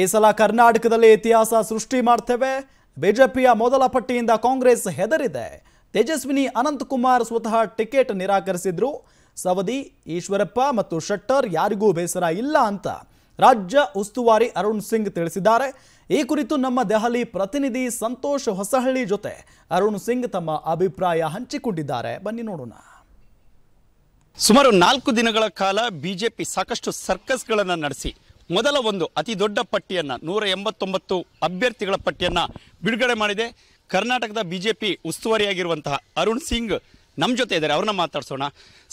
ಈ ಸಲ ಕರ್ನಾಟಕದಲ್ಲಿ ಇತಿಹಾಸ ಸೃಷ್ಟಿ ಮಾಡ್ತೇವೆ ಬಿಜೆಪಿಯ ಮೊದಲ ಪಟ್ಟಿಯಿಂದ ಕಾಂಗ್ರೆಸ್ ಹೆದರಿದೆ ತೇಜಸ್ವಿನಿ ಅನಂತಕುಮಾರ್ ಸ್ವತಃ ಟಿಕೆಟ್ ನಿರಾಕರಿಸಿದ್ರು ಸವದಿ ಈಶ್ವರಪ್ಪ ಮತ್ತು ಶೆಟ್ಟರ್ ಯಾರಿಗೂ ಬೇಸರ ಇಲ್ಲ ಅಂತ ರಾಜ್ಯ ಉಸ್ತುವಾರಿ ಅರುಣ್ ಸಿಂಗ್ ತಿಳಿಸಿದ್ದಾರೆ ಈ ಕುರಿತು ನಮ್ಮ ದೆಹಲಿ ಪ್ರತಿನಿಧಿ ಸಂತೋಷ್ ಹೊಸಹಳ್ಳಿ ಜೊತೆ ಅರುಣ್ ಸಿಂಗ್ ತಮ್ಮ ಅಭಿಪ್ರಾಯ ಹಂಚಿಕೊಂಡಿದ್ದಾರೆ ಬನ್ನಿ ನೋಡೋಣ ಸುಮಾರು ನಾಲ್ಕು ದಿನಗಳ ಕಾಲ ಬಿಜೆಪಿ ಸಾಕಷ್ಟು ಸರ್ಕಸ್ಗಳನ್ನು ನಡೆಸಿ ಮೊದಲ ಒಂದು ಅತಿ ದೊಡ್ಡ ಪಟ್ಟಿಯನ್ನ 189 ಅಭ್ಯರ್ಥಿಗಳ ಪಟ್ಟಿಯನ್ನ ಬಿಡುಗಡೆ ಮಾಡಿದೆ ಕರ್ನಾಟಕದ ಬಿಜೆಪಿ ಉತ್ಸ್ವರಿಯಾಗಿರುವಂತ ಅರುಣ್ ಸಿಂಗ್ ನಮ್ಮ ಜೊತೆ ಇದ್ದಾರೆ ಅವರನ್ನ ಮಾತನಾಡಿಸೋಣ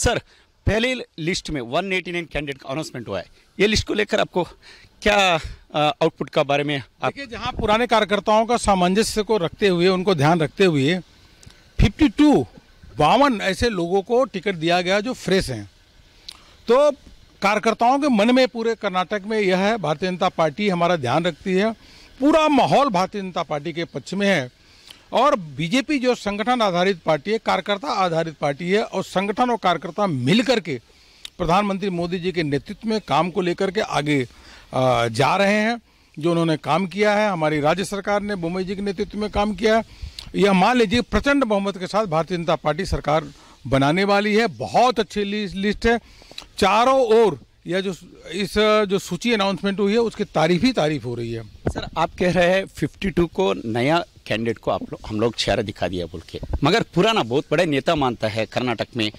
ಸರ್ ಫೇಲಿ ಲಿಸ್ಟ್ ಮೇ 189 ಕ್ಯಾಂಡಿಡೇಟ್ ಅನಾउंसಮೆಂಟ್ ಆಯ್ತು ಈ ಲಿಸ್ಟ್ ಕೋ ಲೇಕರ್ ಅಪ್ಕೋ ಕ್ಯಾ ಔಟ್ಪುಟ್ ಕಾ ಬಾರೆ ಮೇ ಆಪ್ دیکھیے جہاں पुराने कार्यकर्ताओं का सामंजस्य को रखते हुए उनको ध्यान रखते हुए 52 52 ऐसे लोगों को टिकट दिया गया जो फ्रेश हैं तो कार्यकर्ताओं के मन में पूरे कर्नाटक में यह है भारतीय जनता पार्टी हमारा ध्यान रखती है पूरा माहौल भारतीय जनता पार्टी के पक्ष में है और बीजेपी जो संगठन आधारित पार्टी है कार्यकर्ता आधारित पार्टी है और संगठन और कार्यकर्ता मिल के प्रधानमंत्री मोदी जी के नेतृत्व में काम को लेकर के आगे जा रहे हैं जो उन्होंने काम किया है हमारी राज्य सरकार ने बोमई जी के नेतृत्व में काम किया है यह मान लीजिए प्रचंड बहुमत के साथ भारतीय जनता पार्टी सरकार बनाने वाली है बहुत अच्छी लिस्ट है चारों ओर यह जो इस जो सूची अनाउंसमेंट हुई है उसकी तारीफ ही तारीफ हो रही है सर आप कह रहे हैं 52 को नया कैंडिडेट को आप लोग हम लोग चेहरा दिखा दिया बोल के मगर पुराना बहुत बड़े नेता मानता है कर्नाटक में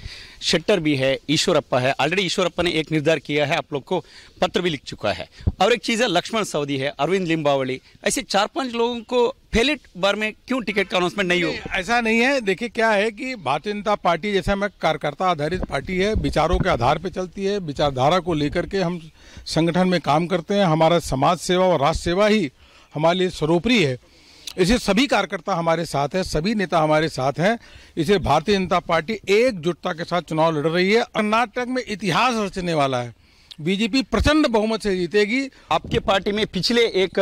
शेट्टर भी है ईश्वरप्पा है ऑलरेडी ईश्वरप्पा ने एक निर्धार किया है आप लोग को पत्र भी लिख चुका है और एक चीज़ है लक्ष्मण सऊदी है अरविंद लिम्बावली ऐसे चार पांच लोगों को पहले बार में क्यों टिकट का अनाउंसमेंट नहीं हो ऐसा नहीं है देखिए क्या है कि भारतीय जनता पार्टी जैसे मैं कार्यकर्ता आधारित पार्टी है विचारों के आधार पर चलती है विचारधारा को लेकर के हम संगठन में काम करते हैं हमारा समाज सेवा और राष्ट्र सेवा ही हमारे लिए स्वरूपरी है इसे सभी कार्यकर्ता हमारे साथ हैं सभी नेता हमारे साथ हैं इसे भारतीय जनता पार्टी एकजुटता के साथ चुनाव लड़ रही है कर्नाटक में इतिहास रचने वाला है बीजेपी प्रचंड बहुमत से जीतेगी आपके पार्टी में पिछले एक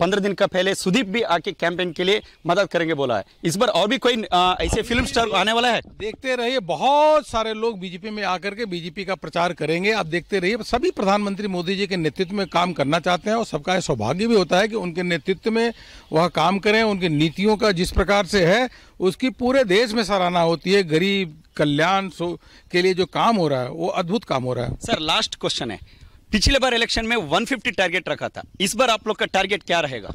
पंद्रह दिन का पहले सुदीप भी आके कैंपेन के लिए मदद करेंगे बोला है इस बार और भी कोई आ, ऐसे फिल्म स्टार आने वाला है देखते रहिए बहुत सारे लोग बीजेपी में आकर के बीजेपी का प्रचार करेंगे आप देखते रहिए सभी प्रधानमंत्री मोदी जी के नेतृत्व में काम करना चाहते हैं और सबका सौभाग्य भी होता है कि उनके नेतृत्व में वह काम करें उनकी नीतियों का जिस प्रकार से है उसकी पूरे देश में सराहना होती है गरीब कल्याण के लिए जो काम हो रहा है वो अद्भुत काम हो रहा है सर लास्ट क्वेश्चन है पिछले बार इलेक्शन में 150 टारगेट रखा था इस बार आप लोग का टारगेट क्या रहेगा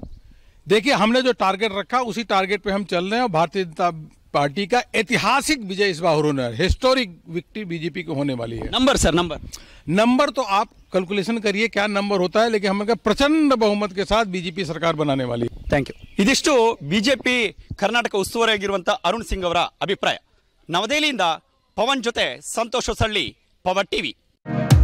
देखिए हमने जो टारगेट रखा उसी टारगेट पे हम चल रहे हैं भारतीय जनता पार्टी का ऐतिहासिक विजय इस बार होने हिस्टोरिक विक्ट्री बीजेपी को होने वाली है नंबर सर नंबर नंबर तो आप कैलकुलेशन करिए क्या नंबर होता है लेकिन हमें प्रचंड बहुमत के साथ बीजेपी सरकार बनाने वाली ಥ್ಯಾಂಕ್ ಯು ಇದಿಷ್ಟು ಬಿಜೆಪಿ ಕರ್ನಾಟಕ ಉಸ್ತುವಾರಿಯಾಗಿರುವಂತಹ ಅರುಣ್ ಸಿಂಗ್ ಅವರ ಅಭಿಪ್ರಾಯ ನವದೆಹಲಿಯಿಂದ ಪವನ್ ಜೊತೆ ಸಂತೋಷ ಸಳ್ಳಿ ಪವರ್